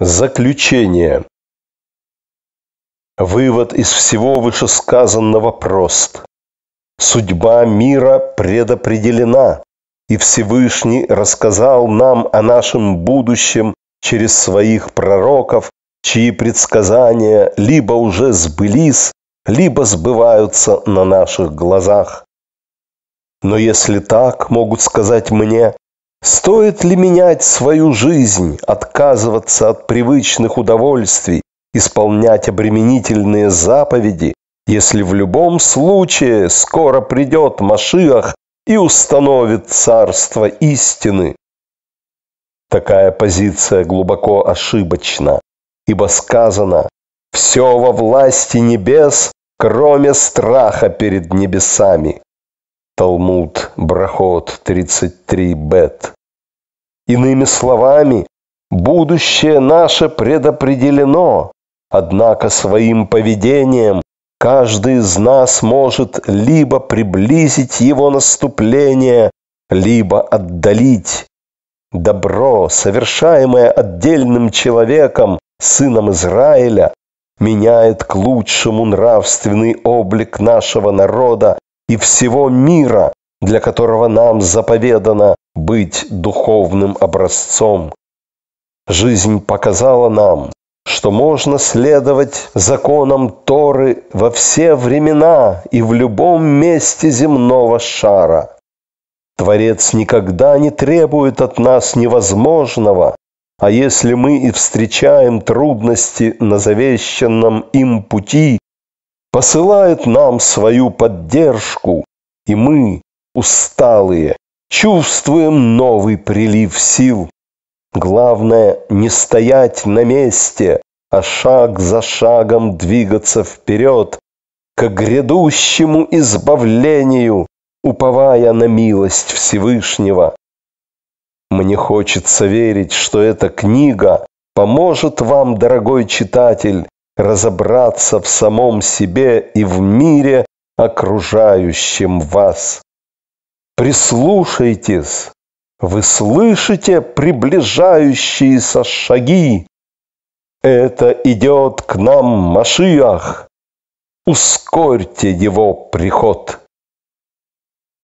Заключение. Вывод из всего вышесказанного прост. Судьба мира предопределена, и Всевышний рассказал нам о нашем будущем через своих пророков, чьи предсказания либо уже сбылись, либо сбываются на наших глазах. Но если так, могут сказать мне, Стоит ли менять свою жизнь, отказываться от привычных удовольствий, исполнять обременительные заповеди, если в любом случае скоро придет Машиах и установит царство истины? Такая позиция глубоко ошибочна, ибо сказано «все во власти небес, кроме страха перед небесами». Талмуд, Брахот, 33, Бет. Иными словами, будущее наше предопределено, однако своим поведением каждый из нас может либо приблизить его наступление, либо отдалить. Добро, совершаемое отдельным человеком, сыном Израиля, меняет к лучшему нравственный облик нашего народа и всего мира, для которого нам заповедано быть духовным образцом. Жизнь показала нам, что можно следовать законам Торы во все времена и в любом месте земного шара. Творец никогда не требует от нас невозможного, а если мы и встречаем трудности на завещанном им пути, посылает нам свою поддержку, и мы, усталые, чувствуем новый прилив сил. Главное не стоять на месте, а шаг за шагом двигаться вперед, к грядущему избавлению, уповая на милость Всевышнего. Мне хочется верить, что эта книга поможет вам, дорогой читатель, разобраться в самом себе и в мире, окружающем вас прислушайтесь, вы слышите приближающиеся шаги. Это идет к нам Машиах. Ускорьте его приход.